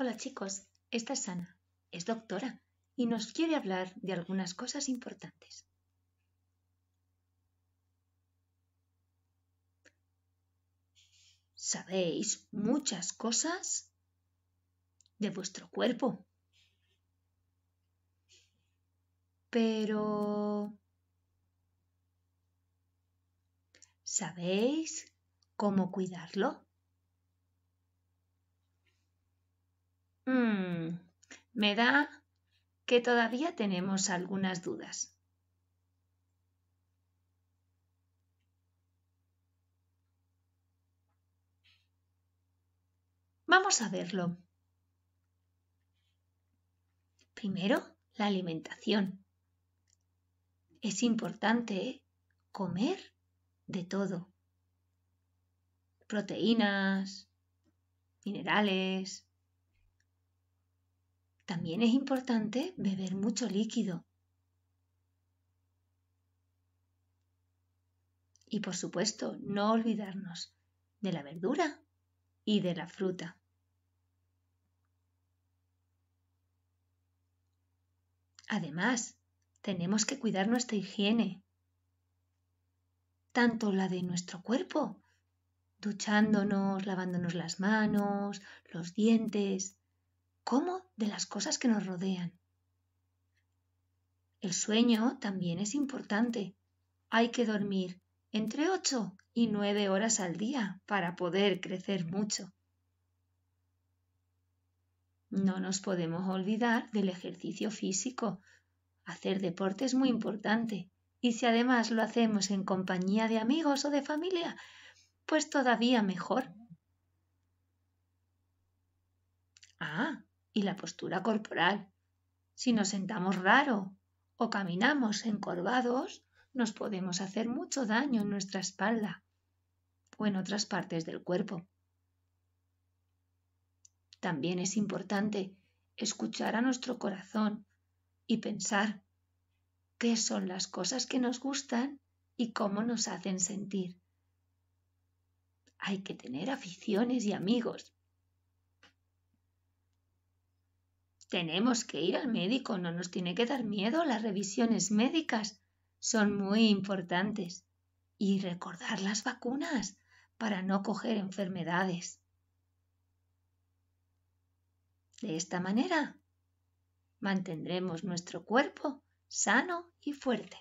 Hola chicos, esta es Ana, es doctora y nos quiere hablar de algunas cosas importantes. Sabéis muchas cosas de vuestro cuerpo. Pero... ¿Sabéis cómo cuidarlo? Mm, me da que todavía tenemos algunas dudas. Vamos a verlo. Primero, la alimentación. Es importante comer de todo. Proteínas, minerales, también es importante beber mucho líquido. Y por supuesto, no olvidarnos de la verdura y de la fruta. Además, tenemos que cuidar nuestra higiene, tanto la de nuestro cuerpo, duchándonos, lavándonos las manos, los dientes, como de las cosas que nos rodean. El sueño también es importante. Hay que dormir entre 8 y 9 horas al día para poder crecer mucho. No nos podemos olvidar del ejercicio físico. Hacer deporte es muy importante. Y si además lo hacemos en compañía de amigos o de familia, pues todavía mejor. Ah, y la postura corporal. Si nos sentamos raro o caminamos encorvados, nos podemos hacer mucho daño en nuestra espalda o en otras partes del cuerpo. También es importante escuchar a nuestro corazón y pensar qué son las cosas que nos gustan y cómo nos hacen sentir. Hay que tener aficiones y amigos, Tenemos que ir al médico, no nos tiene que dar miedo. Las revisiones médicas son muy importantes. Y recordar las vacunas para no coger enfermedades. De esta manera, mantendremos nuestro cuerpo sano y fuerte.